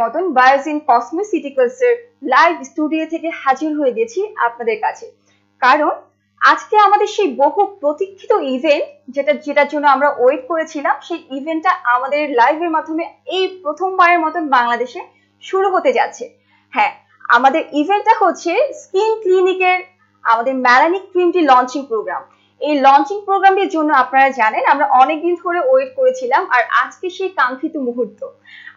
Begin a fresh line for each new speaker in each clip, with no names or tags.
মতন বায়োজিন কসমেসিটিক্যালস এর live studio থেকে হাজির হয়ে গেছি আপনাদের কাছে কারণ আজকে আমাদের সেই বহু প্রতীক্ষিত ইভেন্ট যেটা যেটার জন্য আমরা ওয়েট করেছিলাম সেই ইভেন্টটা আমাদের লাইভের মাধ্যমে এই প্রথমবারের মতন বাংলাদেশে শুরু হতে যাচ্ছে হ্যাঁ আমাদের ইভেন্টটা হচ্ছে স্কিন ক্লিনিকের আমাদের ম্যালানিক ক্রিমটি লঞ্চিং প্রোগ্রাম এই লঞ্চিং প্রোগ্রামটির জন্য আপনারা জানেন আমরা অনেকদিন ধরে ওয়েট করেছিলাম আর আজকে সেই কাঙ্ক্ষিত মুহূর্ত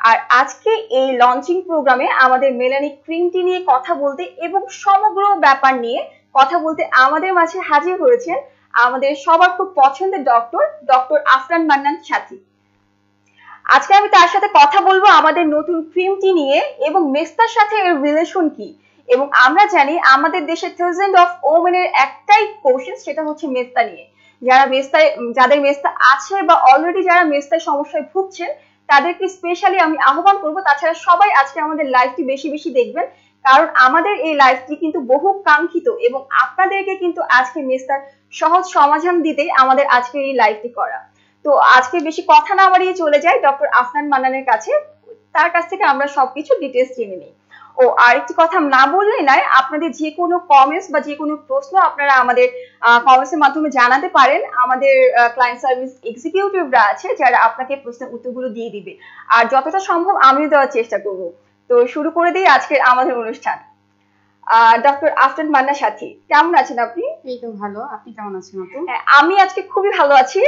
আর আজকে এই লঞ্চিং প্রোগ্রামে আমাদের মেলানি ক্রিমটি নিয়ে কথা বলতে এবং সমগ্র ব্যাপার নিয়ে কথা বলতে আমাদের মাঝে হাজির হয়েছেন আমাদের সবার খুব পছন্দের ডক্টর ডক্টর আফরান মান্নান সাথী আজকে আমি তার সাথে কথা বলবো আমাদের নতুন ক্রিমটি নিয়ে এবং মেস্তার সাথে এর রিলেশন কি এবং আমরা জানি আমাদের দেশে থাউজেন্ড অফ ওমেন এর একটাই কোশ্চেন সেটা হচ্ছে মেস্তা নিয়ে যারা মেস্তায় যাদের মেস্তা আছে বা অলরেডি যারা মেস্তায় সমস্যায় ভুগছেন তাদেরকে স্পেশালি আমি আহ্বান করবো তাছাড়া সবাই আজকে আমাদের লাইভটি বেশি বেশি দেখবেন কারণ আমাদের এই লাইফটি কিন্তু বহু কাঙ্ক্ষিত এবং আপনাদেরকে কিন্তু আজকে মেস্তার সহজ সমাধান দিতে আমাদের আজকে এই লাইফটি করা তো আজকে বেশি কথা না বাড়িয়ে চলে যাই ডক্টর আফনান মান্নানের কাছে তার কাছ থেকে আমরা সবকিছু ডিটেলস জেনে নিই ও আরেকটি কথা না বললে নয় আপনাদের যে কোনো কমেন্টস বা যে কোনো প্রশ্ন আপনারা আমাদের কমেন্টসের মাধ্যমে জানাতে পারেন আমাদের ক্লায়েন্ট সার্ভিস এক্সিকিউটিভরা আছে যারা আপনাকে প্রশ্নের উত্তরগুলো দিয়ে দিবে আর যতটা সম্ভব আমিও দেওয়ার চেষ্টা করব তো শুরু করে দিই আজকের আমাদের অনুষ্ঠান ডক্টর আফরান মান্না সাথী কেমন আছেন আপনি এই তো ভালো আপনি কেমন আছেন আপু হ্যাঁ, আমি আজকে খুবই ভালো আছি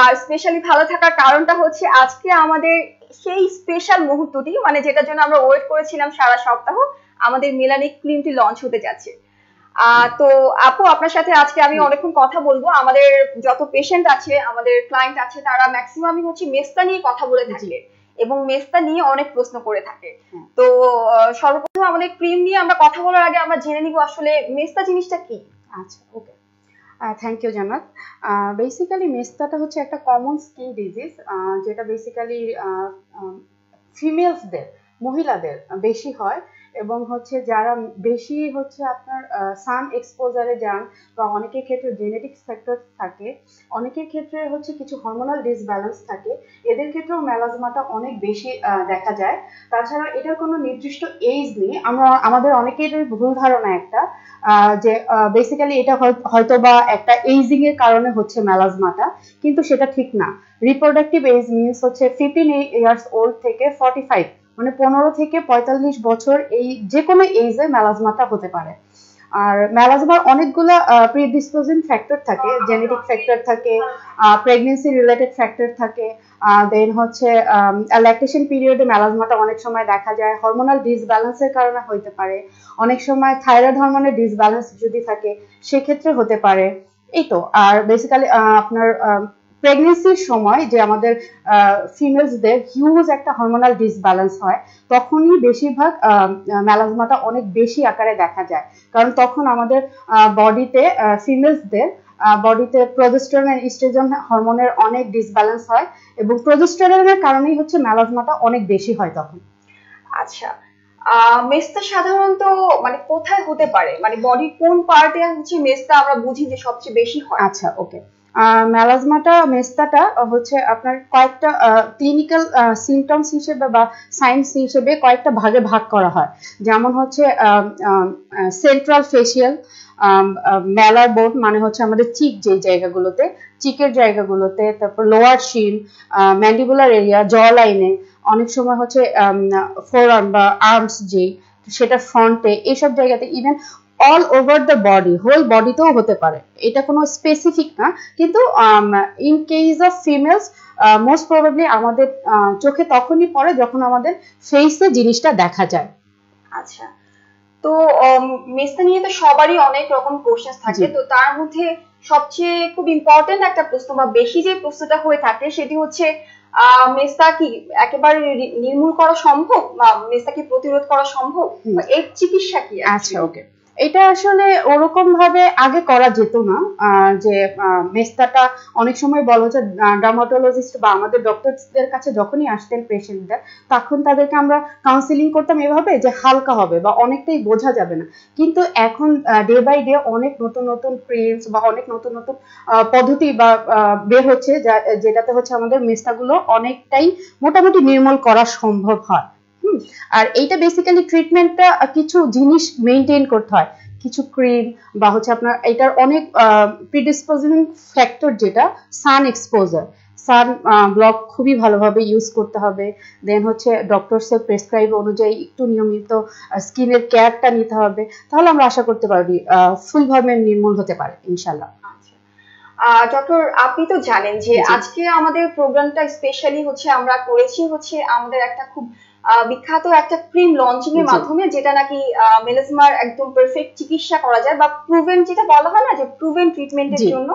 আর স্পেশালি ভালো থাকার কারণটা হচ্ছে আজকে আমাদের সেই স্পেশাল মুহূর্তটি মানে যেটার জন্য আমরা ওয়েট করেছিলাম সারা সপ্তাহ আমাদের মিলানিক ক্রিমটি লঞ্চ হতে যাচ্ছে তো আপু আপনার সাথে আজকে আমি অনেকক্ষণ কথা বলবো আমাদের যত পেশেন্ট আছে আমাদের ক্লায়েন্ট আছে তারা ম্যাক্সিমামই হচ্ছে মেস্তা নিয়ে কথা বলে থাকলে এবং মেস্তা নিয়ে অনেক প্রশ্ন করে থাকে তো সর্বপ্রথম আমাদের ক্রিম নিয়ে আমরা কথা বলার আগে আমরা জেনে নিব আসলে মেস্তা
জিনিসটা কি আচ্ছা ওকে থ্যাংক ইউ জানাত বেসিক্যালি মেস্তাটা হচ্ছে একটা কমন স্কিন ডিজিজ যেটা বেসিক্যালি ফিমেলসদের মহিলাদের বেশি হয় এবং হচ্ছে যারা বেশি হচ্ছে আপনার সান এক্সপোজারে যান বা অনেকের ক্ষেত্রে জেনেটিক্স ফ্যাক্টর থাকে অনেকের ক্ষেত্রে হচ্ছে কিছু হরমোনাল ডিসব্যালেন্স থাকে এদের ক্ষেত্রেও মেলাজমাটা অনেক বেশি দেখা যায় তাছাড়া এটার কোনো নির্দিষ্ট এজ নেই আমরা আমাদের অনেকের ভুল ধারণা একটা যে বেসিক্যালি এটা হয়তো বা একটা এইজিং এর কারণে হচ্ছে মেলাজমাটা কিন্তু সেটা ঠিক না রিপ্রোডাক্টিভ এজ মিনস হচ্ছে ফিফটিন ইয়ার্স ওল্ড থেকে ফর্টি ফাইভ মানে পনেরো থেকে পঁয়তাল্লিশ বছর এই যে কোনো এইজে ম্যালাজমাটা হতে পারে আর ম্যালাজমার অনেকগুলো প্রিডিসপোজিং ফ্যাক্টর থাকে জেনেটিক ফ্যাক্টর থাকে প্রেগনেন্সি রিলেটেড ফ্যাক্টর থাকে দেন হচ্ছে ল্যাকটেশন পিরিয়ডে ম্যালাজমাটা অনেক সময় দেখা যায় হরমোনাল ডিসব্যালেন্সের কারণে হইতে পারে অনেক সময় থাইরয়েড হরমোনের ডিসব্যালেন্স যদি থাকে সেক্ষেত্রে হতে পারে এই তো আর বেসিক্যালি আপনার আহ প্রেগনেন্সির সময় যে আমাদের ফিমেলসদের হিউজ একটা হরমোনাল ডিসব্যালেন্স হয় তখনই বেশিরভাগ ম্যালাজমাটা অনেক বেশি আকারে দেখা যায় কারণ তখন আমাদের বডিতে ফিমেলসদের বডিতে প্রোজেস্টেরন আর ইস্ট্রোজেন হরমোনের অনেক ডিসব্যালেন্স হয় এবং প্রোজেস্টেরনের কারণেই হচ্ছে ম্যালাজমাটা অনেক বেশি হয় তখন আচ্ছা
মেস্তা সাধারণত মানে কোথায় হতে পারে মানে বডি কোন পার্টে হচ্ছে মেস্তা আমরা বুঝি যে সবচেয়ে বেশি হয়
আচ্ছা ওকে ম্যালাজমাটা মেস্তাটা হচ্ছে আপনার কয়েকটা ক্লিনিক্যাল সিমটমস হিসেবে বা সাইন্স হিসেবে কয়েকটা ভাগে ভাগ করা হয় যেমন হচ্ছে সেন্ট্রাল ফেসিয়াল মেলার বোর্ড মানে হচ্ছে আমাদের চিক যে জায়গাগুলোতে চিকের জায়গাগুলোতে তারপর লোয়ার শিন ম্যান্ডিবুলার এরিয়া জ লাইনে অনেক সময় হচ্ছে ফোরাম বা আর্মস যে সেটা ফ্রন্টে এইসব জায়গাতে even all over the body whole বডিতেও হতে পারে এটা কোনো স্পেসিফিক না কিন্তু in case of females most probably আমাদের uh, চোখে তখনই পড়ে যখন আমাদের ফেসে জিনিসটা দেখা যায় আচ্ছা তো um,
মেসটা নিয়ে তো সবারই অনেক রকম কোশ্চেন থাকে তো তার মধ্যে সবচেয়ে খুব ইম্পর্টেন্ট একটা প্রশ্ন বা বেশি যে প্রশ্নটা হয়ে থাকে সেটি হচ্ছে মেস্তা কি একেবারে নির্মূল করা সম্ভব বা
মেস্তা কি প্রতিরোধ করা সম্ভব এর চিকিৎসা কি আচ্ছা ওকে এটা আসলে ওরকম ভাবে আগে করা যেত না যে মেস্তাটা অনেক সময় বলা হচ্ছে ডার্মাটোলজিস্ট বা আমাদের ডক্টরদের কাছে যখনই আসতেন পেশেন্টদের তখন তাদেরকে আমরা কাউন্সিলিং করতাম এভাবে যে হালকা হবে বা অনেকটাই বোঝা যাবে না কিন্তু এখন ডে বাই ডে অনেক নতুন নতুন ক্রিমস বা অনেক নতুন নতুন পদ্ধতি বা বের হচ্ছে যেটাতে হচ্ছে আমাদের মেস্তাগুলো অনেকটাই মোটামুটি নির্মূল করা সম্ভব হয় আর এইটা বেসিক্যালি ট্রিটমেন্টটা কিছু জিনিস মেনটেন করতে হয় কিছু ক্রিম বা হচ্ছে আপনার এটার অনেক প্রিডিসপোজিং ফ্যাক্টর যেটা সান এক্সপোজার সান ব্লক খুবই ভালোভাবে ইউজ করতে হবে দেন হচ্ছে ডক্টরসের প্রেসক্রাইব অনুযায়ী একটু নিয়মিত স্কিনের কেয়ারটা নিতে হবে তাহলে আমরা আশা করতে পারি ফুলভাবে নির্মূল হতে পারে ইনশাল্লাহ
ডক্টর আচ্ছা। আপনি তো জানেন যে আজকে আমাদের প্রোগ্রামটা স্পেশালি হচ্ছে আমরা করেছি হচ্ছে আমাদের একটা খুব বিখ্যাত একটা ক্রিম লঞ্চিং এর মাধ্যমে যেটা নাকি মেলাসমার একদম পারফেক্ট চিকিৎসা করা যায় বা প্রুভেন যেটা বলা হয় না যে প্রুভেন ট্রিটমেন্টের জন্য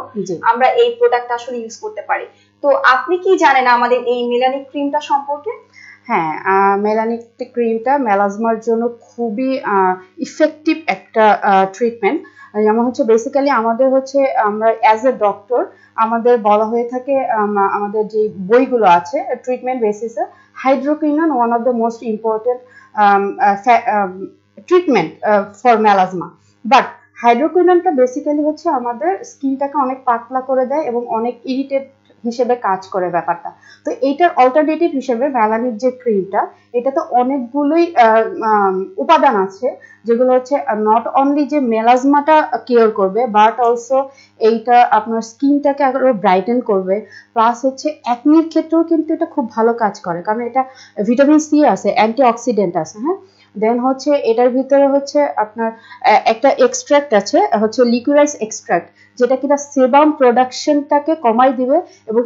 আমরা এই প্রোডাক্টটা আসলে ইউজ করতে পারি তো আপনি কি জানেন আমাদের এই মেলানিক ক্রিমটা সম্পর্কে
হ্যাঁ মেলানিক ক্রিমটা মেলাজমার জন্য খুবই ইফেক্টিভ একটা ট্রিটমেন্ট যেমন হচ্ছে বেসিক্যালি আমাদের হচ্ছে আমরা অ্যাজ এ ডক্টর আমাদের বলা হয়ে থাকে আমাদের যে বইগুলো আছে ট্রিটমেন্ট বেসিসে hydroquinone one of the most important um, um, treatment for melasma but হাইড্রোকুইনটা বেসিক্যালি হচ্ছে আমাদের স্কিনটাকে অনেক পাতলা করে দেয় এবং অনেক ইরিটেট হিসেবে কাজ করে ব্যাপারটা তো এইটার অল্টারনেটিভ হিসেবে ভ্যালানির যে ক্রিমটা তো অনেকগুলোই উপাদান আছে যেগুলো হচ্ছে নট অনলি যে মেলাজমাটা কেয়ার করবে বাট অলসো এইটা আপনার স্কিনটাকে আরো ব্রাইটেন করবে প্লাস হচ্ছে অ্যাকনির ক্ষেত্রেও কিন্তু এটা খুব ভালো কাজ করে কারণ এটা ভিটামিন সি আছে অ্যান্টি অক্সিডেন্ট আছে হ্যাঁ দেন হচ্ছে এটার ভিতরে হচ্ছে আপনার একটা এক্সট্রাক্ট আছে হচ্ছে লিকুইডাইজ এক্সট্রাক্ট যেটা কিনা সেবাম প্রোডাকশনটাকে কমাই দিবে এবং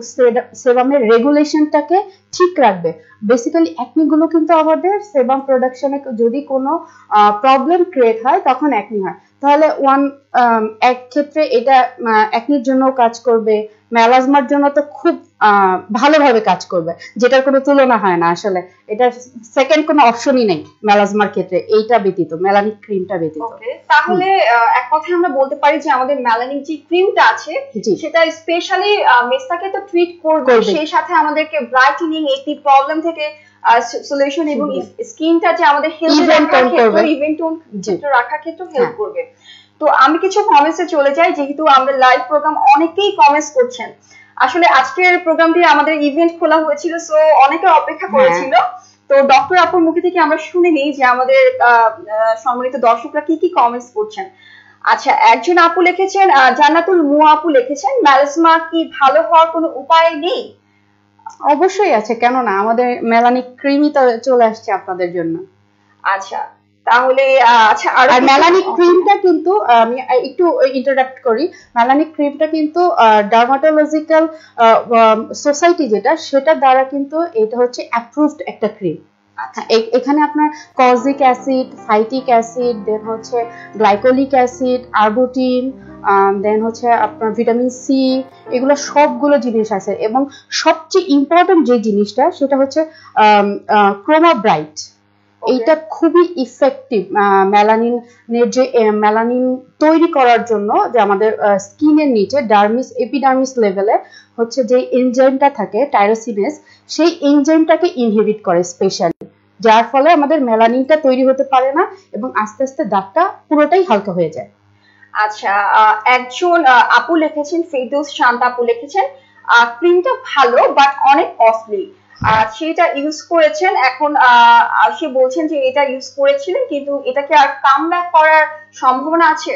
সেবামের রেগুলেশনটাকে ঠিক রাখবে বেসিক্যালি গুলো কিন্তু আমাদের সেবাম প্রোডাকশনে যদি কোনো প্রবলেম ক্রিয়েট হয় তখন অ্যাকনি হয় তাহলে ওয়ান um, এক ক্ষেত্রে এটা একনির জন্য কাজ করবে মেলাজমার জন্য তো খুব ভালোভাবে কাজ করবে যেটার কোনো তুলনা হয় না আসলে এটা সেকেন্ড কোনো অপশনই নেই মেলাজমার ক্ষেত্রে এইটা ব্যতীত মেলানিক ক্রিমটা ব্যতীত
তাহলে এক কথায় আমরা বলতে পারি যে আমাদের মেলানিক যে ক্রিমটা আছে সেটা স্পেশালি মেসটাকে তো ট্রিট করবে সেই সাথে আমাদেরকে ব্রাইটেনিং এই প্রবলেম থেকে সলিউশন এবং স্কিনটা যে আমাদের হেলদি রাখার ক্ষেত্রে টোন ক্ষেত্রে রাখার ক্ষেত্রে হেল্প করবে তো আমি কিছু কমেন্টসে চলে যাই যেহেতু লাইভ প্রোগ্রাম অনেকেই কমেন্টস করছেন আসলে আজকের প্রোগ্রামটি আমাদের ইভেন্ট খোলা হয়েছিল সো অনেকে অপেক্ষা হ্যাঁ। করেছিল তো ডক্টর আপুর মুখে থেকে আমরা শুনে নিই যে আমাদের সম্মানিত দর্শকরা কি কি কমেন্টস করছেন আচ্ছা
একজন আপু লিখেছেন জান্নাতুল মুয়া আপু লিখেছেন ম্যালাসমা কি ভালো হওয়ার কোনো উপায় নেই অবশ্যই আছে না আমাদের মেলানিক ক্রিমই তো চলে আসছে আপনাদের জন্য আচ্ছা তাহলে আচ্ছা আর মেলানিক ক্রিমটা কিন্তু আমি একটু ইন্টারাপ্ট করি মেলানিক ক্রিমটা কিন্তু ডার্মাটোলজিক্যাল সোসাইটি যেটা সেটা দ্বারা কিন্তু এটা হচ্ছে অ্যাপ্রুভড একটা ক্রিম আচ্ছা, এখানে আপনার kojic acid phytic acid then হচ্ছে গ্লাইকোলিক অ্যাসিড আর্বুটিন দেন হচ্ছে আপনার ভিটামিন সি এগুলো সবগুলো জিনিস আছে এবং সবচেয়ে ইম্পর্টেন্ট যে জিনিসটা সেটা হচ্ছে ক্রোমাব্রাইট এইটা খুবই ইফেক্টিভ মেলানিন যে মেলানিন তৈরি করার জন্য যে আমাদের স্কিনের নিচে ডার্মিস এপিডার্মিস লেভেলে হচ্ছে যে এনজাইমটা থাকে টাইরোসিনেস সেই এনজাইমটাকে ইনহিবিট করে স্পেশালি যার ফলে আমাদের মেলানিনটা তৈরি হতে পারে না এবং আস্তে আস্তে দাগটা পুরোটাই হালকা হয়ে যায়
আচ্ছা একজন আপু লিখেছেন ফেদুস শান্ত আপু লিখেছেন ক্রিমটা ভালো বাট অনেক কস্টলি সেটা ইউজ করেছেন এখন সে বলছেন যে এটা ইউজ করেছিলেন কিন্তু এটাকে আর কাম করার সম্ভাবনা আছে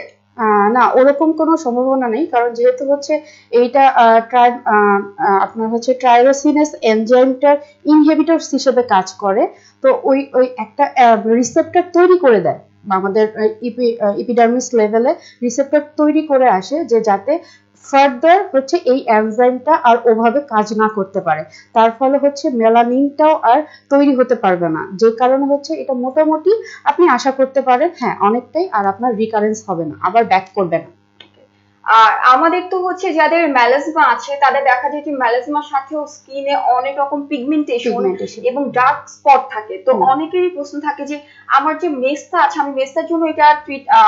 না ওরকম কোনো সম্ভাবনা নেই কারণ যেহেতু হচ্ছে এইটা আপনার হচ্ছে ট্রাইরোসিনাস এনজাইমটার ইনহেবিটরস হিসেবে কাজ করে তো ওই ওই একটা রিসেপ্টর তৈরি করে দেয় আমাদের ইপিডার্মিস লেভেলে রিসেপ্টর তৈরি করে আসে যে যাতে ফার্দার হচ্ছে এই এনজাইমটা আর ওভাবে কাজ না করতে পারে তার ফলে হচ্ছে মেলানিনটাও আর তৈরি হতে পারবে না যে কারণে হচ্ছে এটা মোটামুটি আপনি আশা করতে পারেন হ্যাঁ অনেকটাই আর আপনার রিকারেন্স হবে না আবার ব্যাক করবে না
আর আমাদের তো হচ্ছে যাদের ম্যালাজমা আছে তাদের দেখা যায় যে ম্যালাজমার সাথেও স্কিনে অনেক রকম পিগমেন্টেশন এবং ডার্ক স্পট থাকে তো অনেকেরই প্রশ্ন থাকে যে আমার যে মেস্তা আছে আমি মেস্তার জন্য এটা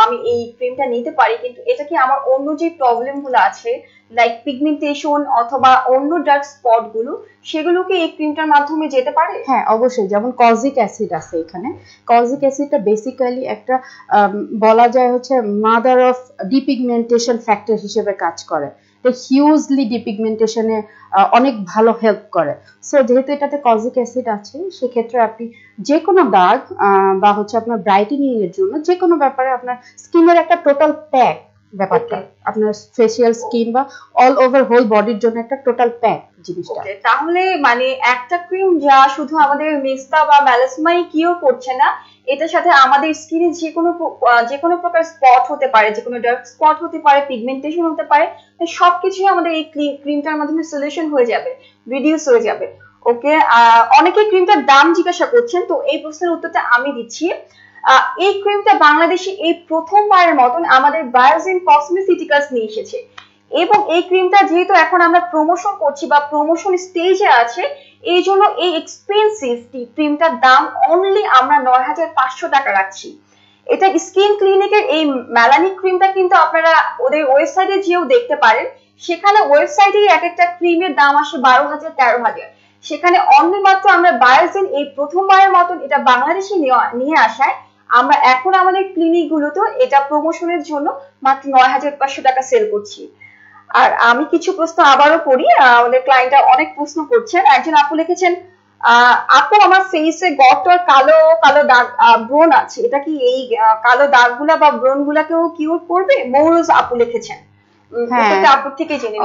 আমি এই ক্রিমটা নিতে পারি কিন্তু এটা কি আমার অন্য যে প্রবলেমগুলো আছে লাইক পিগমেন্টেশন অথবা অন্য ডার্ক স্পট গুলো
সেগুলোকে এই ক্রিমটার মাধ্যমে যেতে পারে হ্যাঁ অবশ্যই যেমন কজিক অ্যাসিড আছে এখানে কজিক অ্যাসিডটা বেসিক্যালি একটা বলা যায় হচ্ছে মাদার অফ ডিপিগমেন্টেশন ফ্যাক্টর হিসেবে কাজ করে তো হিউজলি ডিপিগমেন্টেশনে অনেক ভালো হেল্প করে সো যেহেতু এটাতে কজিক অ্যাসিড আছে সেক্ষেত্রে আপনি যে কোনো দাগ বা হচ্ছে আপনার ব্রাইটেনিং এর জন্য যে কোনো ব্যাপারে আপনার স্কিনের একটা টোটাল প্যাক ব্যাপারটা আপনার ফেসিয়াল স্কিন বা অল ওভার হোল বডির জন্য একটা টোটাল প্যাক জিনিসটা
তাহলে মানে একটা ক্রিম যা শুধু আমাদের মিস্তা বা ম্যালাসমাই কিও করছে না এটার সাথে আমাদের স্কিনে যে কোনো যে কোনো প্রকার স্পট হতে পারে যে কোনো ডার্ক স্পট হতে পারে পিগমেন্টেশন হতে পারে সব কিছুই আমাদের এই ক্রিমটার মাধ্যমে সলিউশন হয়ে যাবে রিডিউস হয়ে যাবে ওকে অনেকে ক্রিমটার দাম জিজ্ঞাসা করছেন তো এই প্রশ্নের উত্তরটা আমি দিচ্ছি এই ক্রিমটা বাংলাদেশে এই প্রথমবারের মতন আমাদের বায়োজিন কসমেটিক্যালস নিয়ে এসেছে এবং এই ক্রিমটা যেহেতু এখন আমরা প্রমোশন করছি বা প্রমোশন স্টেজে আছে এই জন্য এই এক্সপেন্সিভ ক্রিমটার দাম অনলি আমরা নয় হাজার পাঁচশো টাকা রাখছি এটা স্কিন ক্লিনিকের এই মেলানিক ক্রিমটা কিন্তু আপনারা ওদের ওয়েবসাইটে যেও দেখতে পারেন সেখানে ওয়েবসাইটেই এক একটা ক্রিমের দাম আসে বারো হাজার তেরো হাজার সেখানে অনলি মাত্র আমরা বায়োজিন এই প্রথমবারের মতন এটা বাংলাদেশে নিয়ে আসায় আমরা এখন আমাদের ক্লিনিক গুলোতেও এটা প্রমোশনের জন্য মাত্র নয় হাজার পাঁচশো টাকা সেল করছি আর আমি কিছু প্রশ্ন আবারও করি আমাদের ক্লায়েন্টরা অনেক প্রশ্ন করছেন একজন আপু লিখেছেন আপু আমার ফেসে গর্ত কালো কালো দাগ ব্রণ আছে এটা কি এই কালো দাগগুলা বা ব্রণগুলাকেও কিউর করবে মৌরজ আপু লিখেছেন হ্যাঁ,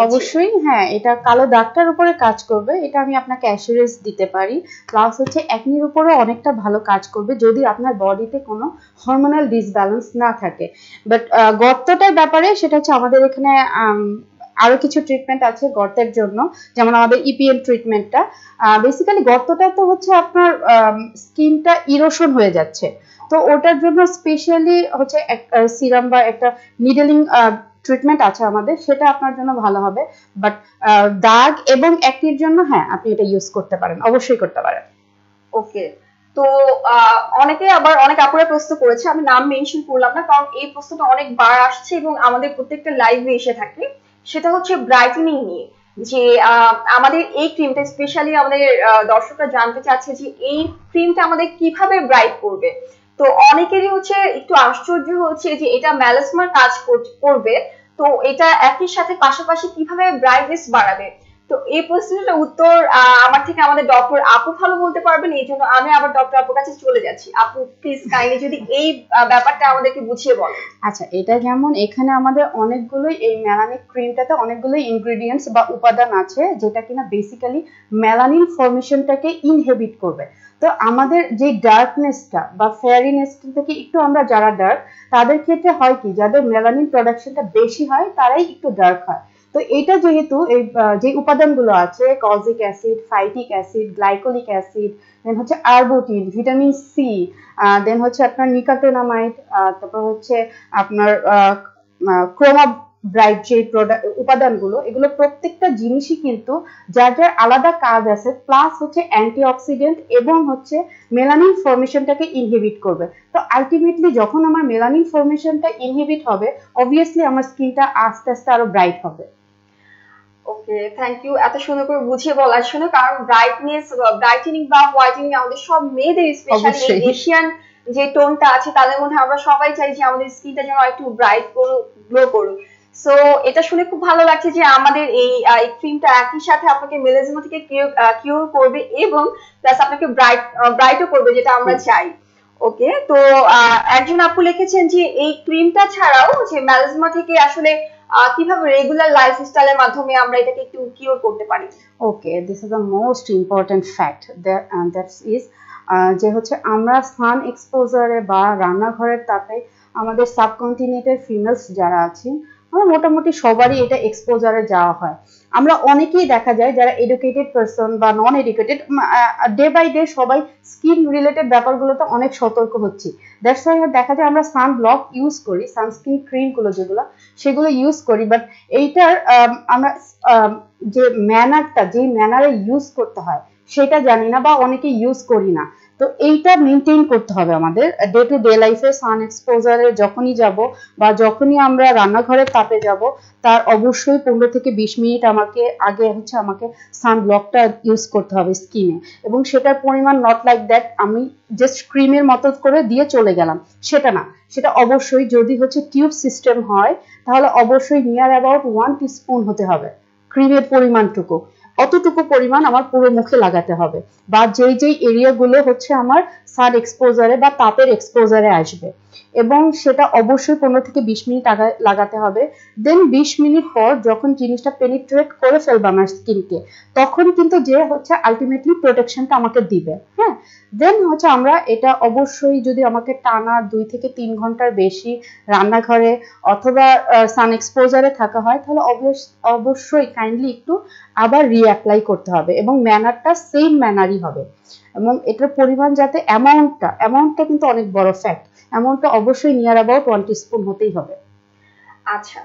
অবশ্যই
হ্যাঁ এটা কালো দাগটার উপরে কাজ করবে এটা আমি আপনাকে অ্যাসুরেন্স দিতে পারি প্লাস হচ্ছে একনির উপরে অনেকটা ভালো কাজ করবে যদি আপনার বডিতে কোনো হরমোনাল ডিসব্যালেন্স না থাকে বাট গর্তটার ব্যাপারে সেটা হচ্ছে আমাদের এখানে আরো কিছু ট্রিটমেন্ট আছে গর্তের জন্য যেমন আমাদের ইপিএল ট্রিটমেন্টটা বেসিক্যালি গর্তটা তো হচ্ছে আপনার স্কিনটা ইরোশন হয়ে যাচ্ছে তো ওটার জন্য স্পেশালি হচ্ছে সিরাম বা একটা নিডেলিং ট্রিটমেন্ট আছে আমাদের সেটা আপনার জন্য ভালো হবে বাট দাগ এবং একটির জন্য হ্যাঁ আপনি এটা ইউজ করতে পারেন অবশ্যই করতে পারেন
ওকে তো অনেকে আবার অনেক আপুরা প্রশ্ন করেছে আমি নাম মেনশন করলাম না কারণ এই প্রশ্নটা অনেকবার আসছে এবং আমাদের প্রত্যেকটা লাইভে এসে থাকে সেটা হচ্ছে ব্রাইটেনিং নিয়ে যে আমাদের এই ক্রিমটা স্পেশালি আমাদের দর্শকরা জানতে চাচ্ছে যে এই ক্রিমটা আমাদের কিভাবে ব্রাইট করবে তো অনেকেরই হচ্ছে একটু আশ্চর্য হচ্ছে যে এটা ম্যালাসমার কাজ করবে তো এটা একই সাথে পাশাপাশি কিভাবে ব্রাইটনেস বাড়াবে তো এই প্রশ্নটার উত্তর আমার থেকে আমাদের ডক্টর আপু ভালো বলতে পারবেন এই জন্য আমি আবার ডক্টর আপুর কাছে চলে যাচ্ছি
আপু প্লিজ কাইন্ডলি যদি এই ব্যাপারটা আমাদেরকে বুঝিয়ে বলেন আচ্ছা এটা যেমন এখানে আমাদের অনেকগুলোই এই মেলানিক ক্রিমটাতে অনেকগুলোই ইনগ্রেডিয়েন্টস বা উপাদান আছে যেটা কিনা বেসিক্যালি মেলানিন ফর্মেশনটাকে ইনহেবিট করবে তো আমাদের যে ডার্কনেসটা বা ফেয়ারিনেসটা থেকে একটু আমরা যারা ডার্ক তাদের ক্ষেত্রে হয় কি যাদের মেলানিন প্রোডাকশনটা বেশি হয় তারাই একটু ডার্ক হয় তো এটা যেহেতু এই যে উপাদানগুলো আছে kojic acid phytic acid glycolic acid then হচ্ছে আরবোটিন ভিটামিন সি দেন হচ্ছে আপনার নিকাটোনামাইড তারপর হচ্ছে আপনার ক্রোমা ব্রাইট যে প্রোডাক্ট উপাদানগুলো এগুলো প্রত্যেকটা জিনিসই কিন্তু যার যার আলাদা কাজ আছে প্লাস হচ্ছে অ্যান্টিঅক্সিডেন্ট এবং হচ্ছে মেলানিন ফর্মেশনটাকে ইনহিবিট করবে তো আলটিমেটলি যখন আমার মেলানিন ফর্মেশনটা ইনহিবিট হবে অবভিয়াসলি আমার স্কিনটা আস্তে আস্তে আরো ব্রাইট হবে
ওকে থ্যাংক ইউ এত সুন্দর করে বুঝিয়ে বলার জন্য কারণ ব্রাইটনেস ব্রাইটেনিং বা হোয়াইটেনিং আমাদের সব মেয়েদের স্পেশালি এশিয়ান যে টোনটা আছে তাদের মধ্যে আমরা সবাই চাই যে আমাদের স্কিনটা যেন একটু ব্রাইট করুক গ্লো করুক সো এটা শুনে খুব ভালো লাগছে যে আমাদের এই ক্রিমটা একই সাথে আপনাকে মেলাজমা থেকে কিউর করবে এবং প্লাস আপনাকে ব্রাইট ব্রাইটও করবে যেটা আমরা চাই ওকে তো একজন আপু লিখেছেন যে এই ক্রিমটা ছাড়াও যে ম্যালাজমা থেকে আসলে কিভাবে রেগুলার লাইফস্টাইলের মাধ্যমে আমরা এটাকে একটু কিউর করতে পারি
okay this is the most important fact that is যে হচ্ছে আমরা সান এক্সপোজারে বা রান্নাঘরের তাপে আমাদের সাবকন্টিনেন্টের ফিমেলস যারা আছেন আমার মোটামুটি সবারই এটা এক্সপোজারে যাওয়া হয় আমরা অনেকেই দেখা যায় যারা এডুকেটেড পার্সন বা non educated day by day সবাই স্কিন রিলেটেড ব্যাপারগুলোতে অনেক সতর্ক হচ্ছি দ্যাটস ওয়াই দেখা যায় আমরা সান ব্লক ইউজ করি সানস্ক্রিন ক্রিমগুলো যেগুলো সেগুলো ইউজ করি বাট এইটার আমরা যে ম্যানারটা যে ম্যানারে ইউজ করতে হয় সেটা জানি না বা অনেকে ইউজ করি না তো এইটা মেনটেন করতে হবে আমাদের ডে টু ডে লাইফে সান এক্সপোজারে যখনই যাব বা যখনই আমরা রান্নাঘরের তাপে যাব তার অবশ্যই পনেরো থেকে বিশ মিনিট আমাকে আগে হচ্ছে আমাকে সান ব্লকটা ইউজ করতে হবে স্কিনে এবং সেটার পরিমাণ নট লাইক দ্যাট আমি জাস্ট ক্রিমের মতো করে দিয়ে চলে গেলাম সেটা না সেটা অবশ্যই যদি হচ্ছে টিউব সিস্টেম হয় তাহলে অবশ্যই নিয়ার অ্যাবাউট ওয়ান স্পুন হতে হবে ক্রিমের পরিমাণটুকু অতটুকু পরিমাণ আমার পুরো মুখে লাগাতে হবে বা যেই যেই এরিয়াগুলো হচ্ছে আমার সান এক্সপোজারে বা তাপের এক্সপোজারে আসবে এবং সেটা অবশ্যই পনেরো থেকে বিশ মিনিট লাগাতে হবে দেন বিশ মিনিট পর যখন জিনিসটা পেনিট্রেট করে ফেলবে আমার স্কিনকে তখন কিন্তু যে হচ্ছে আলটিমেটলি প্রোটেকশনটা আমাকে দিবে হ্যাঁ দেন হচ্ছে আমরা এটা অবশ্যই যদি আমাকে টানা দুই থেকে তিন ঘন্টার বেশি রান্নাঘরে অথবা সান এক্সপোজারে থাকা হয় তাহলে অবশ্যই কাইন্ডলি একটু আবার রিঅ্যাপ্লাই করতে হবে এবং ম্যানারটা সেম ম্যানারই হবে এবং এটার পরিমাণ যাতে অ্যামাউন্টটা অ্যামাউন্টটা কিন্তু অনেক বড় ফ্যাক্ট এমনটা অবশ্যই নিয়ার অ্যাবাউট ওয়ান স্পুন হতেই হবে
আচ্ছা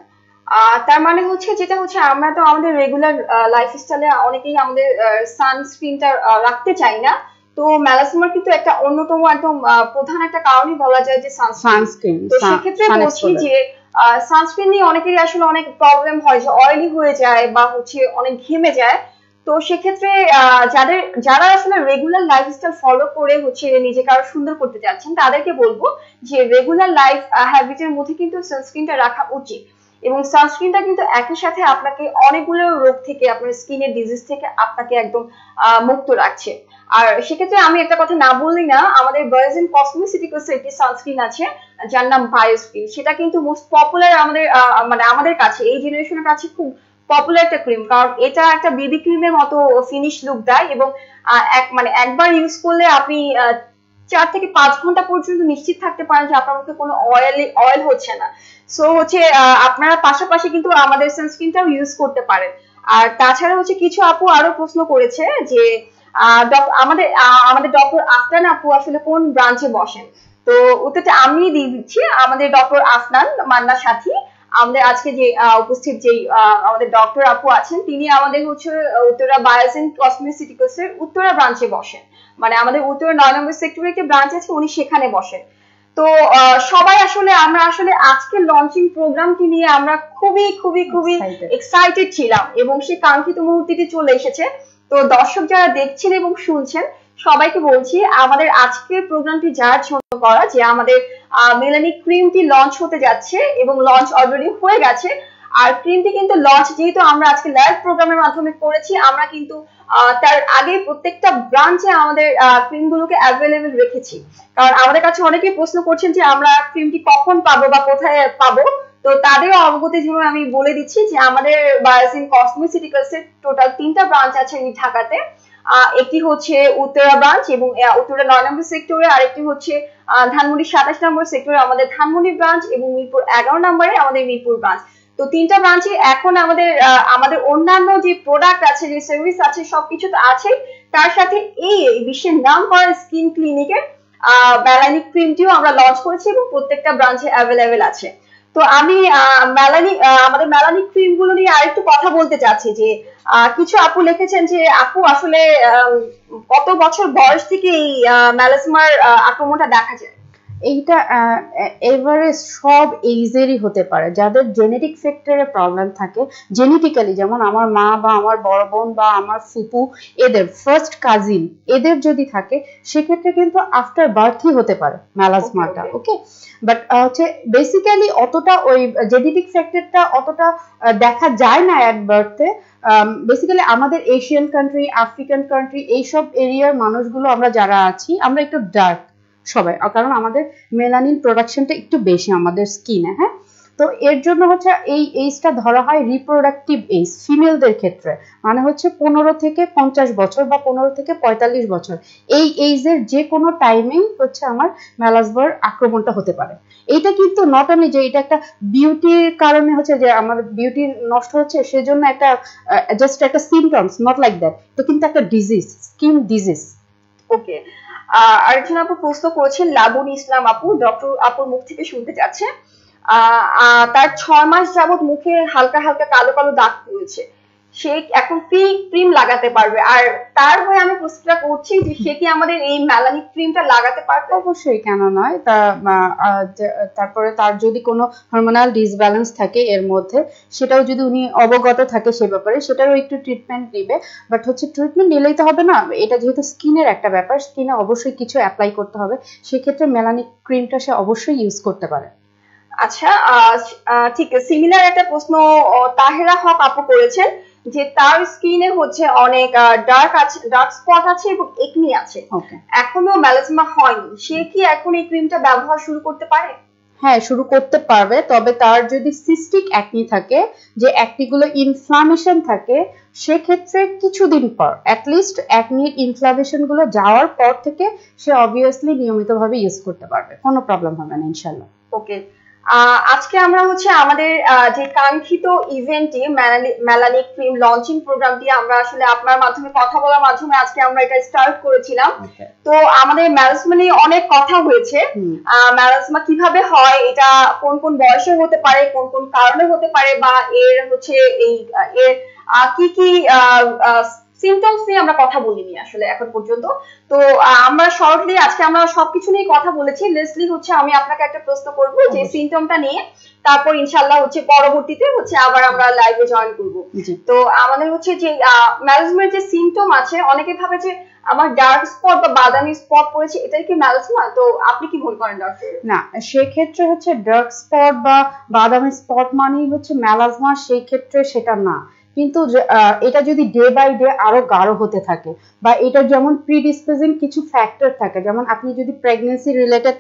তার মানে হচ্ছে যেটা হচ্ছে আমরা তো আমাদের রেগুলার লাইফস্টাইলে অনেকেই আমাদের সানস্ক্রিনটা রাখতে চাই না তো ম্যালাসমার কিন্তু একটা অন্যতম একদম প্রধান একটা কারণই বলা যায় যে সানস্ক্রিন তো সেক্ষেত্রে বলছি যে সানস্ক্রিন নিয়ে অনেকেরই আসলে অনেক প্রবলেম হয় যে অয়েলি হয়ে যায় বা হচ্ছে অনেক ঘেমে যায় তো সেক্ষেত্রে যাদের যারা আসলে রেগুলার লাইফস্টাইল ফলো করে হচ্ছে নিজেকে আরো সুন্দর করতে চাচ্ছেন তাদেরকে বলবো যে রেগুলার লাইফ হ্যাবিটের মধ্যে কিন্তু সানস্ক্রিনটা রাখা উচিত এবং সানস্ক্রিনটা কিন্তু একই সাথে আপনাকে অনেকগুলো রোগ থেকে আপনার স্কিনের ডিজিজ থেকে আপনাকে একদম মুক্ত রাখছে আর সেক্ষেত্রে আমি একটা কথা না বললি না আমাদের বয়েজেন কসমেসিটিক্সের একটি সানস্ক্রিন আছে যার নাম বায়োস্ক্রিন সেটা কিন্তু মোস্ট পপুলার আমাদের মানে আমাদের কাছে এই জেনারেশনের কাছে খুব পপুলার একটা ক্রিম কারণ এটা একটা বেবি ক্রিমের মতো ফিনিশ লুক দেয় এবং এক মানে একবার ইউজ করলে আপনি চার থেকে পাঁচ ঘন্টা পর্যন্ত নিশ্চিত থাকতে পারেন যে আপনার মধ্যে কোনো অয়েল অয়েল হচ্ছে না সো হচ্ছে আপনারা পাশাপাশি কিন্তু আমাদের সানস্ক্রিনটাও ইউজ করতে পারেন আর তাছাড়া হচ্ছে কিছু আপু আরো প্রশ্ন করেছে যে আমাদের আমাদের ডক্টর আফনান আপু আসলে কোন ব্রাঞ্চে বসেন তো উত্তরটা আমি দিয়ে দিচ্ছি আমাদের ডক্টর আফনান মান্না সাথী আমাদের আজকে যে উপস্থিত যে আমাদের ডক্টর আপু আছেন তিনি আমাদের হচ্ছে উত্তরা বায়োসেন এর উত্তরা ব্রাঞ্চে বসেন মানে আমাদের উত্তরা নয় নম্বর সেক্টরের একটি ব্রাঞ্চ আছে উনি সেখানে বসেন তো সবাই আসলে আমরা আসলে আজকে লঞ্চিং প্রোগ্রামটি নিয়ে আমরা খুবই খুবই খুবই এক্সাইটেড ছিলাম এবং সেই কাঙ্ক্ষিত মুহূর্তটি চলে এসেছে তো দর্শক যারা দেখছেন এবং শুনছেন সবাইকে বলছি আমাদের আজকের প্রোগ্রামটি যার জন্য করা যে আমাদের মেলানি ক্রিমটি লঞ্চ হতে যাচ্ছে এবং লঞ্চ অলরেডি হয়ে গেছে আর ক্রিমটি কিন্তু লঞ্চ যেহেতু আমরা আজকে লাইভ প্রোগ্রামের মাধ্যমে করেছি আমরা কিন্তু তার আগে প্রত্যেকটা ব্রাঞ্চে আমাদের ক্রিমগুলোকে অ্যাভেলেবেল রেখেছি কারণ আমাদের কাছে অনেকেই প্রশ্ন করছেন যে আমরা ক্রিমটি কখন পাবো বা কোথায় পাবো তো তাদের অবগতি জন্য আমি বলে দিচ্ছি যে আমাদের বায়োসিন কসমেটিক্যালস এর টোটাল তিনটা ব্রাঞ্চ আছে ঢাকাতে একটি হচ্ছে উত্তরা এবং উত্তরা নয় নম্বর সেক্টরে আরেকটি হচ্ছে ধানমন্ডি সাতাশ নম্বর সেক্টরে আমাদের ধানমন্ডি ব্রাঞ্চ এবং মিরপুর এগারো নম্বরে আমাদের মিরপুর ব্রাঞ্চ তো তিনটা ব্রাঞ্চে এখন আমাদের আমাদের অন্যান্য যে প্রোডাক্ট আছে যে সার্ভিস আছে সবকিছু তো আছে তার সাথে এই বিশ্বের নাম করা স্কিন ক্লিনিকের ব্যালানিক ক্রিমটিও আমরা লঞ্চ করেছি এবং প্রত্যেকটা ব্রাঞ্চে অ্যাভেলেবেল আছে তো আমি মেলানি আমাদের মেলানি ফিল্ম গুলো নিয়ে আরেকটু কথা বলতে চাচ্ছি যে কিছু আপু লিখেছেন যে আপু আসলে
কত বছর বয়স থেকে এই ম্যালাসমার আক্রমণটা দেখা যায় এইটা এভারেস্ট সব এইজেরই হতে পারে যাদের জেনেটিক ফ্যাক্টরে প্রবলেম থাকে জেনেটিক্যালি যেমন আমার মা বা আমার বড় বোন বা আমার ফুপু এদের ফার্স্ট কাজিন এদের যদি থাকে সেক্ষেত্রে কিন্তু আফটার বার্থই হতে পারে ম্যালাজমাটা ওকে বাট হচ্ছে বেসিক্যালি অতটা ওই জেনেটিক ফ্যাক্টরটা অতটা দেখা যায় না অ্যাট বার্থে বেসিক্যালি আমাদের এশিয়ান কান্ট্রি আফ্রিকান কান্ট্রি এইসব এরিয়ার মানুষগুলো আমরা যারা আছি আমরা একটু ডার্ক সবাই কারণ আমাদের মেলানিন প্রোডাকশনটা একটু বেশি আমাদের স্কিনে হ্যাঁ তো এর জন্য হচ্ছে এই এইজটা ধরা হয় রিপ্রোডাক্টিভ এইজ ফিমেলদের ক্ষেত্রে মানে হচ্ছে পনেরো থেকে পঞ্চাশ বছর বা পনেরো থেকে পঁয়তাল্লিশ বছর এই এইজের যে কোনো টাইমেই হচ্ছে আমার ম্যালাসবর আক্রমণটা হতে পারে এটা কিন্তু নট অনলি যে এটা একটা বিউটির কারণে হচ্ছে যে আমার বিউটি নষ্ট হচ্ছে সেজন্য একটা জাস্ট একটা সিমটমস নট লাইক দ্যাট তো কিন্তু একটা ডিজিজ স্কিন ডিজিজ ওকে আর একজন আপু প্রশ্ন করেছেন লাবুন
ইসলাম আপু ডক্টর আপুর মুখ থেকে শুনতে চাচ্ছে তার ছয় মাস যাবত মুখে হালকা হালকা কালো কালো দাগ পড়েছে সে এখন ফ্রি ক্রিম লাগাতে পারবে আর
তার হয়ে আমি প্রশ্নটা করছি যে সে কি আমাদের এই মেলানি ক্রিমটা লাগাতে পারবে অবশ্যই কেন নয় তা তারপরে তার যদি কোনো হরমোনাল ডিসব্যালেন্স থাকে এর মধ্যে সেটাও যদি উনি অবগত থাকে সে ব্যাপারে সেটারও একটু ট্রিটমেন্ট নেবে বাট হচ্ছে ট্রিটমেন্ট নিলেই তো হবে না এটা যেহেতু স্কিনের একটা ব্যাপার স্কিনে অবশ্যই কিছু অ্যাপ্লাই করতে হবে সেক্ষেত্রে মেলানি ক্রিমটা সে অবশ্যই ইউজ করতে পারে আচ্ছা ঠিক সিমিলার
একটা প্রশ্ন তাহেরা হক আপু করেছেন যে তার স্কিনে হচ্ছে অনেক ডার্ক আছে ডার্ক স্পট আছে এবং একনি আছে এখনো ম্যালাজমা হয়নি সে কি এখন এই ক্রিমটা ব্যবহার শুরু করতে পারে
হ্যাঁ শুরু করতে পারবে তবে তার যদি সিস্টিক অ্যাকনি থাকে যে গুলো ইনফ্লামেশন থাকে সেক্ষেত্রে কিছুদিন পর অ্যাটলিস্ট অ্যাকনির গুলো যাওয়ার পর থেকে সে অবভিয়াসলি নিয়মিতভাবে ইউজ করতে পারবে কোনো প্রবলেম হবে না ইনশাল্লাহ
ওকে আজকে আমরা হচ্ছে আমাদের যে কাঙ্ক্ষিত ইভেন্টটি মেলানিক ফিল্ম লঞ্চিং প্রোগ্রামটি আমরা আসলে আপনার মাধ্যমে কথা বলার মাধ্যমে আজকে আমরা এটা স্টার্ট করেছিলাম তো আমাদের ম্যারাসমা নিয়ে অনেক কথা হয়েছে ম্যারাসমা কিভাবে হয় এটা কোন কোন বয়সে হতে পারে কোন কোন কারণে হতে পারে বা এর হচ্ছে এই এর কি কি সিমটমস নিয়ে আমরা কথা বলিনি আসলে এখন পর্যন্ত তো আমরা শর্টলি আজকে আমরা সবকিছু নিয়ে কথা বলেছি লেসলি হচ্ছে আমি আপনাকে একটা প্রশ্ন করব যে সিমটমটা নিয়ে তারপর ইনশাল্লাহ হচ্ছে পরবর্তীতে হচ্ছে আবার আমরা লাইভে জয়েন করব তো আমাদের হচ্ছে যে ম্যালাজমের যে সিমটম আছে অনেকে ভাবে যে আমার ডার্ক স্পট বা বাদামি স্পট পড়েছে এটাই কি ম্যালাসমা তো আপনি কি মনে করেন ডক্টর
না সেই ক্ষেত্রে হচ্ছে ডার্ক স্পট বা বাদামি স্পট মানেই হচ্ছে ম্যালাজমা সেই ক্ষেত্রে সেটা না কিন্তু এটা যদি ডে বাই ডে আরো গাঢ় হতে থাকে বা এটা যেমন প্রিডিসপোজিং কিছু ফ্যাক্টর থাকে যেমন আপনি যদি প্রেগনেন্সি রিলেটেড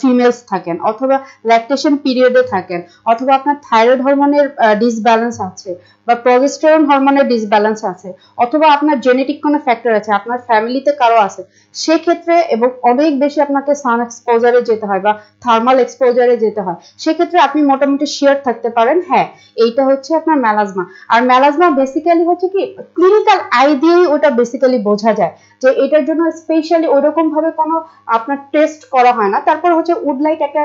ফিমেলস থাকেন অথবা ল্যাকটেশন পিরিয়ডে থাকেন অথবা আপনার থাইরয়েড হরমোনের ডিসব্যালেন্স আছে বা প্রজেস্টারন হরমোনের ডিসব্যালেন্স আছে অথবা আপনার জেনেটিক কোনো ফ্যাক্টর আছে আপনার ফ্যামিলিতে কারো আছে সেক্ষেত্রে এবং অনেক বেশি আপনাকে সান এক্সপোজারে যেতে হয় বা থার্মাল এক্সপোজারে যেতে হয় সেক্ষেত্রে আপনি মোটামুটি শিয়ার থাকতে পারেন হ্যাঁ এইটা হচ্ছে আপনার ম্যালাজমা আর ম্যালাজমা বেসিক্যালি হচ্ছে কি ক্লিনিক্যাল আই দিয়েই ওটা বেসিক্যালি বোঝা যায় যে এটার জন্য স্পেশালি ওরকম ভাবে কোনো আপনার টেস্ট করা হয় না তারপর হচ্ছে উডলাইট একটা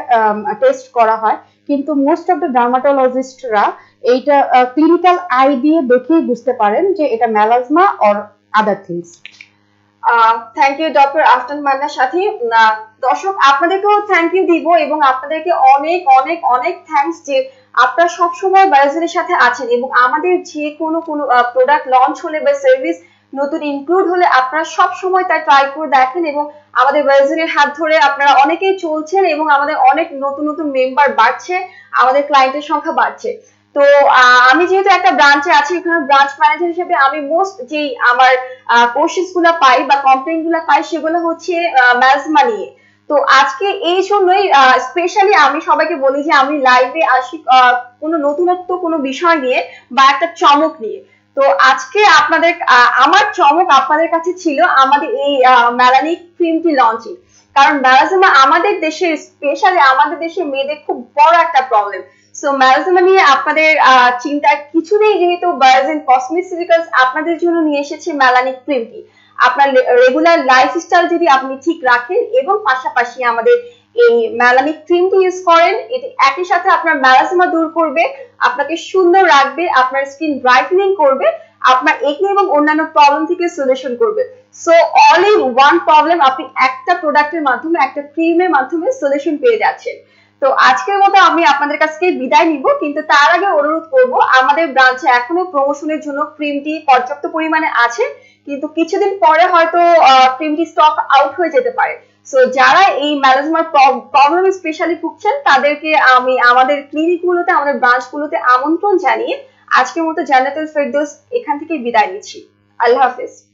টেস্ট করা হয় কিন্তু মোস্ট অফ দ্য ডার্মাটোলজিস্টরা এইটা ক্লিনিক্যাল আই দিয়ে দেখেই বুঝতে পারেন যে এটা melasma or other things
thank you doctor Aftan মান্নার সাথে দর্শক আপনাদেরকেও থ্যাংক ইউ দিব এবং আপনাদেরকে অনেক অনেক অনেক থ্যাংকস যে আপনারা সবসময় বায়োজেনের সাথে আছেন এবং আমাদের যে কোনো কোনো প্রোডাক্ট লঞ্চ হলে বা সার্ভিস নতুন ইনক্লুড হলে আপনারা সব সময় তা ট্রাই করে দেখেন এবং আমাদের ওয়েজনের হাত ধরে আপনারা অনেকেই চলছেন এবং আমাদের অনেক নতুন নতুন মেম্বার বাড়ছে আমাদের ক্লায়েন্টের সংখ্যা বাড়ছে তো আমি যেহেতু একটা ব্রাঞ্চে আছি ওখানে ব্রাঞ্চ ম্যানেজার হিসেবে আমি মোস্ট যে আমার কোশ্চেন্স গুলা পাই বা কমপ্লেন গুলা পাই সেগুলো হচ্ছে ম্যাজমা নিয়ে তো আজকে এই জন্যই স্পেশালি আমি সবাইকে বলি যে আমি লাইভে আসি কোনো নতুনত্ব কোনো বিষয় নিয়ে বা একটা চমক নিয়ে তো আজকে আপনাদের আমার চমক আপনাদের কাছে ছিল আমাদের এই মেলানিক ক্রিমটি লঞ্চে কারণ মেলাজমা আমাদের দেশে স্পেশালি আমাদের দেশে মেয়েদের খুব বড় একটা প্রবলেম সো ম্যালাজমা আমি আপনাদের চিন্তা কিছু নেই যেহেতু বায়োজ এন্ড কসমেটিক্যালস আপনাদের জন্য নিয়ে এসেছে মেলানিক ক্রিমটি আপনার রেগুলার লাইফস্টাইল যদি আপনি ঠিক রাখেন এবং পাশাপাশি আমাদের এই মেলানিক ক্রিমটি ইউজ করেন এটি একই সাথে আপনার ম্যালাজমা দূর করবে আপনাকে সুন্দর রাখবে আপনার স্কিন ব্রাইটনিং করবে আপনার একে এবং অন্যান্য প্রবলেম থেকে সলিউশন করবে so all in one problem আপনি একটা প্রোডাক্টের মাধ্যমে একটা ক্রিমের মাধ্যমে সলিউশন পেয়ে যাচ্ছেন তো আজকের মতো আমি আপনাদের কাছ থেকে বিদায় নিব কিন্তু তার আগে অনুরোধ করব আমাদের ব্রাঞ্চে এখনো প্রমোশনের জন্য ক্রিমটি পর্যাপ্ত পরিমাণে আছে কিন্তু কিছুদিন পরে হয়তো ক্রিমটি স্টক আউট হয়ে যেতে পারে সো যারা এই ম্যালাজমার প্রবলেম স্পেশালি ভুগছেন তাদেরকে আমি আমাদের ক্লিনিকগুলোতে আমাদের ব্রাঞ্চগুলোতে আমন্ত্রণ জানিয়ে আজকের মতো জান্নাতুল ফেরদৌস এখান থেকে বিদায় নিচ্ছি আল্লাহ হাফেজ